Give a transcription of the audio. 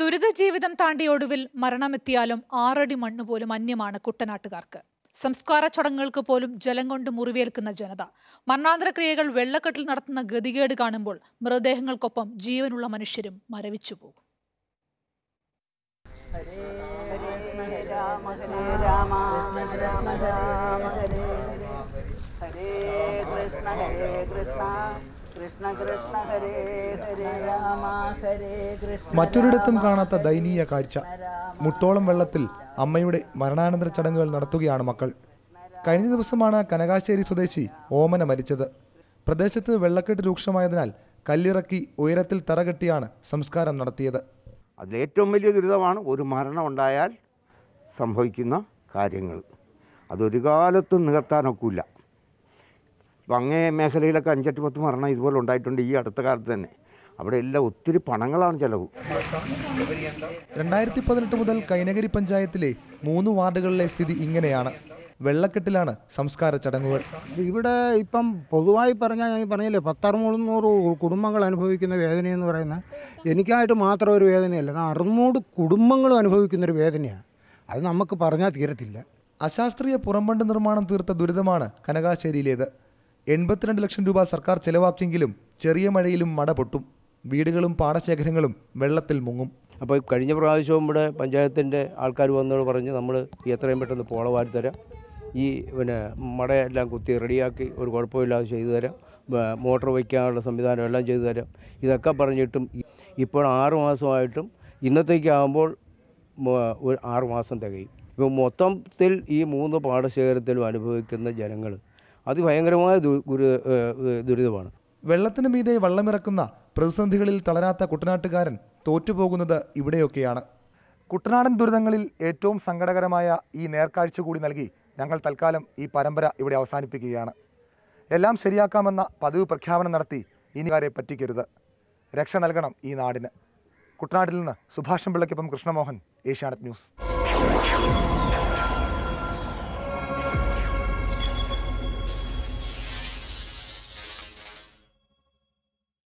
ദുരിത ജീവിതം താണ്ടി ഒടുവിൽ മരണമെത്തിയാലും ആറടി മണ്ണ് പോലും അന്യമാണ് കുട്ടനാട്ടുകാർക്ക് സംസ്കാര ചടങ്ങുകൾക്ക് പോലും ജലം കൊണ്ട് മുറിവേൽക്കുന്ന ജനത മരണാന്തര ക്രിയകൾ വെള്ളക്കെട്ടിൽ നടത്തുന്ന ഗതികേട് കാണുമ്പോൾ മൃതദേഹങ്ങൾക്കൊപ്പം ജീവനുള്ള മനുഷ്യരും മരവിച്ചു പോകും ഹരേ ഹരേ മറ്റൊരിടത്തും കാണാത്ത ദയനീയ കാഴ്ച മുട്ടോളം വെള്ളത്തിൽ അമ്മയുടെ മരണാനന്തര ചടങ്ങുകൾ നടത്തുകയാണ് മക്കൾ കഴിഞ്ഞ ദിവസമാണ് കനകാശ്ശേരി സ്വദേശി ഓമന മരിച്ചത് പ്രദേശത്ത് വെള്ളക്കെട്ട് രൂക്ഷമായതിനാൽ കല്ലിറക്കി ഉയരത്തിൽ തറകെട്ടിയാണ് സംസ്കാരം നടത്തിയത് അതിലേറ്റവും വലിയ ദുരിതമാണ് ഒരു മരണം ഉണ്ടായാൽ സംഭവിക്കുന്ന കാര്യങ്ങൾ അതൊരു കാലത്തും നികർത്താനൊക്കില്ല അങ്ങേ മേഖലയിലൊക്കെ അഞ്ചെട്ട് പത്ത് മരണം ഇതുപോലെ ഉണ്ടായിട്ടുണ്ട് ഈ അടുത്ത കാലത്ത് തന്നെ അവിടെ എല്ലാം ഒത്തിരി പണങ്ങളാണ് ചെലവ് രണ്ടായിരത്തി പതിനെട്ട് മുതൽ കൈനഗരി പഞ്ചായത്തിലെ മൂന്ന് വാർഡുകളിലെ സ്ഥിതി ഇങ്ങനെയാണ് വെള്ളക്കെട്ടിലാണ് സംസ്കാര ചടങ്ങുകൾ ഇവിടെ ഇപ്പം പൊതുവായി പറഞ്ഞാൽ ഞാൻ പറഞ്ഞില്ലേ മുന്നൂറ് കുടുംബങ്ങൾ അനുഭവിക്കുന്ന വേദനയെന്ന് പറയുന്നത് എനിക്കായിട്ട് മാത്രം ഒരു വേദനയല്ല അറുന്നൂറ് കുടുംബങ്ങളും അനുഭവിക്കുന്ന ഒരു വേദനയാണ് അത് നമുക്ക് പറഞ്ഞാൽ തീരത്തില്ല അശാസ്ത്രീയ പുറംബണ്ട് നിർമ്മാണം തീർത്ത ദുരിതമാണ് കനകാശ്ശേരിയിലേത് എൺപത്തിരണ്ട് ലക്ഷം രൂപ സർക്കാർ ചെലവാക്കിയെങ്കിലും ചെറിയ മഴയിലും മട പൊട്ടും വീടുകളും പാടശേഖരങ്ങളും വെള്ളത്തിൽ മുങ്ങും അപ്പോൾ കഴിഞ്ഞ പ്രാവശ്യവും ഇവിടെ പഞ്ചായത്തിൻ്റെ ആൾക്കാർ വന്നോട് പറഞ്ഞ് നമ്മൾ എത്രയും പെട്ടെന്ന് പോള വാരിത്തരാം ഈ പിന്നെ മടയെല്ലാം കുത്തി റെഡിയാക്കി ഒരു കുഴപ്പമില്ലാതെ ചെയ്തു തരാം മോട്ടോർ വയ്ക്കാനുള്ള സംവിധാനം എല്ലാം ചെയ്തു തരാം ഇതൊക്കെ പറഞ്ഞിട്ടും ഇപ്പോൾ ആറു മാസമായിട്ടും ഇന്നത്തേക്കാകുമ്പോൾ ഒരു ആറു മാസം തികയും ഇപ്പോൾ മൊത്തത്തിൽ ഈ മൂന്ന് പാടശേഖരത്തിലും അനുഭവിക്കുന്ന ജനങ്ങൾ അതിഭയങ്കരമായ ഭയങ്കരമായ ദുരിതമാണ് വെള്ളത്തിന് മീതെ വള്ളമിറക്കുന്ന പ്രതിസന്ധികളിൽ തളരാത്ത കുട്ടനാട്ടുകാരൻ തോറ്റുപോകുന്നത് ഇവിടെയൊക്കെയാണ് കുട്ടനാടൻ ദുരിതങ്ങളിൽ ഏറ്റവും സങ്കടകരമായ ഈ നേർക്കാഴ്ച കൂടി നൽകി ഞങ്ങൾ തൽക്കാലം ഈ പരമ്പര ഇവിടെ അവസാനിപ്പിക്കുകയാണ് എല്ലാം ശരിയാക്കാമെന്ന പതിവ് പ്രഖ്യാപനം നടത്തി ഇനിക്കാരെ പറ്റിക്കരുത് രക്ഷ നൽകണം ഈ നാടിന് കുട്ടനാട്ടിൽ നിന്ന് സുഭാഷൻ പിള്ളയ്ക്കൊപ്പം കൃഷ്ണമോഹൻ ഏഷ്യാനെറ്റ് ന്യൂസ്